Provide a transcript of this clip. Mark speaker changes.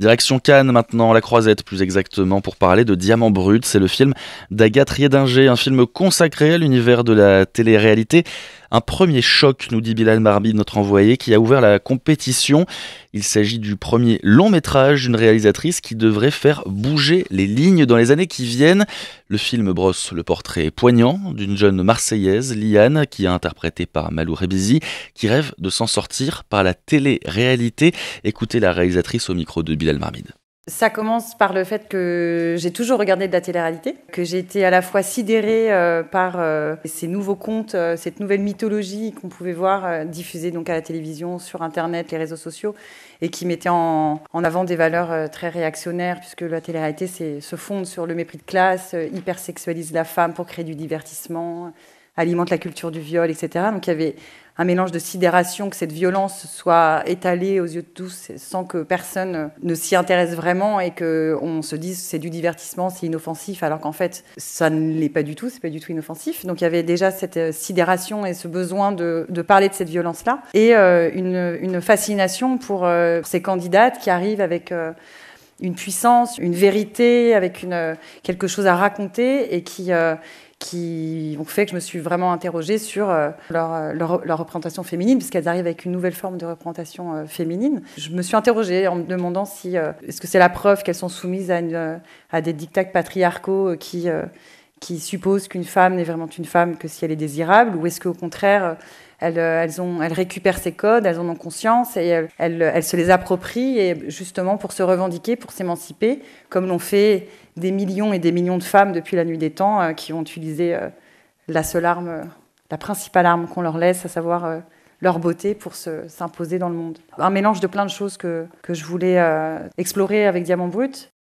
Speaker 1: Direction Cannes maintenant, La Croisette plus exactement, pour parler de Diamant Brut. C'est le film d'Agathe Riedinger, un film consacré à l'univers de la télé-réalité. Un premier choc, nous dit Bilal Marbi, notre envoyé, qui a ouvert la compétition. Il s'agit du premier long métrage d'une réalisatrice qui devrait faire bouger les lignes dans les années qui viennent. Le film brosse le portrait poignant d'une jeune Marseillaise, Liane, qui est interprétée par Malou Rebizi, qui rêve de s'en sortir par la télé-réalité. Écoutez la réalisatrice au micro de Bilal
Speaker 2: ça commence par le fait que j'ai toujours regardé de la télé-réalité, que j'ai été à la fois sidérée euh, par euh, ces nouveaux contes, euh, cette nouvelle mythologie qu'on pouvait voir diffusée donc à la télévision, sur Internet, les réseaux sociaux, et qui mettait en, avant des valeurs très réactionnaires, puisque la télé-réalité se fonde sur le mépris de classe, hypersexualise la femme pour créer du divertissement, alimente la culture du viol, etc. Donc il y avait un mélange de sidération que cette violence soit étalée aux yeux de tous sans que personne ne s'y intéresse vraiment et que on se dise c'est du divertissement, c'est inoffensif alors qu'en fait ça ne l'est pas du tout, c'est pas du tout inoffensif. Donc il y avait déjà cette euh, sidération et ce besoin de, de parler de cette violence-là et euh, une, une, fascination pour, euh, ces candidates qui arrivent avec une puissance, une vérité, avec une, euh, quelque chose à raconter et qui, euh, qui ont fait que je me suis vraiment interrogée sur euh, leur, leur, représentation féminine, puisqu'elles arrivent avec une nouvelle forme de représentation féminine. Je me suis interrogée en me demandant si est-ce que c'est la preuve qu'elles sont soumises à, à des dictats patriarcaux qui qui suppose qu'une femme n'est vraiment une femme que si elle est désirable, ou est-ce qu'au contraire, elles, euh, ont, récupèrent ces codes, elles en ont conscience et elles, se les approprient, et justement pour se revendiquer, pour s'émanciper, comme l'ont fait des millions et des millions de femmes depuis la nuit des temps, euh, qui ont utilisé euh, la seule arme, la principale arme qu'on leur laisse, à savoir leur beauté pour s'imposer dans le monde. Un mélange de plein de choses que, je voulais explorer avec Diamant Brut.